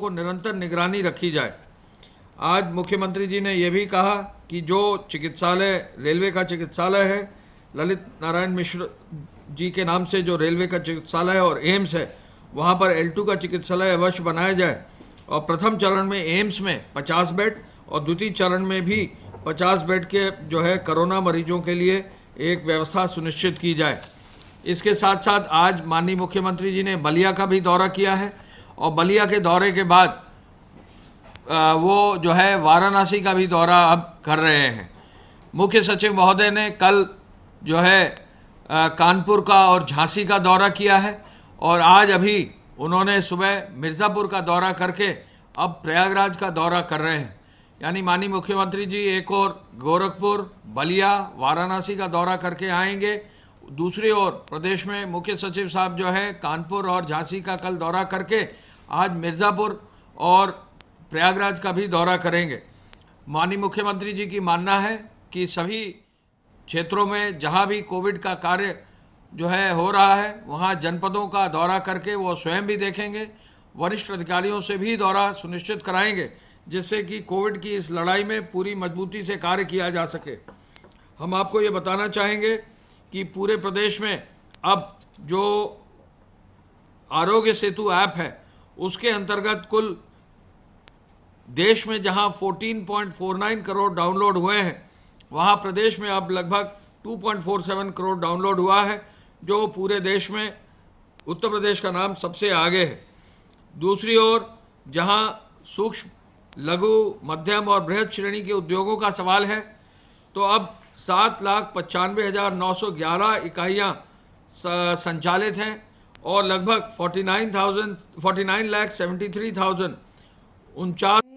को निरंतर निगरानी रखी जाए आज मुख्यमंत्री जी ने यह भी कहा कि जो चिकित्सालय रेलवे का चिकित्सालय है ललित नारायण मिश्र जी के नाम से जो रेलवे का चिकित्सालय और एम्स है वहाँ पर एल का चिकित्सालय अवश्य बनाया जाए और प्रथम चरण में एम्स में 50 बेड और द्वितीय चरण में भी 50 बेड के जो है कोरोना मरीजों के लिए एक व्यवस्था सुनिश्चित की जाए इसके साथ साथ आज माननीय मुख्यमंत्री जी ने बलिया का भी दौरा किया है और बलिया के दौरे के बाद वो जो है वाराणसी का भी दौरा अब कर रहे हैं मुख्य सचिव महोदय ने कल जो है कानपुर का और झांसी का दौरा किया है और आज अभी उन्होंने सुबह मिर्ज़ापुर का दौरा करके अब प्रयागराज का दौरा कर रहे हैं यानी माननीय मुख्यमंत्री जी एक और गोरखपुर बलिया वाराणसी का दौरा करके आएंगे दूसरी ओर प्रदेश में मुख्य सचिव साहब जो है कानपुर और झांसी का कल दौरा करके आज मिर्ज़ापुर और प्रयागराज का भी दौरा करेंगे माननीय मुख्यमंत्री जी की मानना है कि सभी क्षेत्रों में जहाँ भी कोविड का कार्य जो है हो रहा है वहाँ जनपदों का दौरा करके वो स्वयं भी देखेंगे वरिष्ठ अधिकारियों से भी दौरा सुनिश्चित कराएंगे जिससे कि कोविड की इस लड़ाई में पूरी मजबूती से कार्य किया जा सके हम आपको ये बताना चाहेंगे कि पूरे प्रदेश में अब जो आरोग्य सेतु ऐप है उसके अंतर्गत कुल देश में जहां 14.49 करोड़ डाउनलोड हुए हैं वहां प्रदेश में अब लगभग 2.47 करोड़ डाउनलोड हुआ है जो पूरे देश में उत्तर प्रदेश का नाम सबसे आगे है दूसरी ओर जहां सूक्ष्म लघु मध्यम और बृहद श्रेणी के उद्योगों का सवाल है तो अब सात लाख पचानवे हज़ार नौ सौ ग्यारह इकाइयाँ संचालित हैं और लगभग forty nine thousand forty nine lakh seventy three thousand उनचास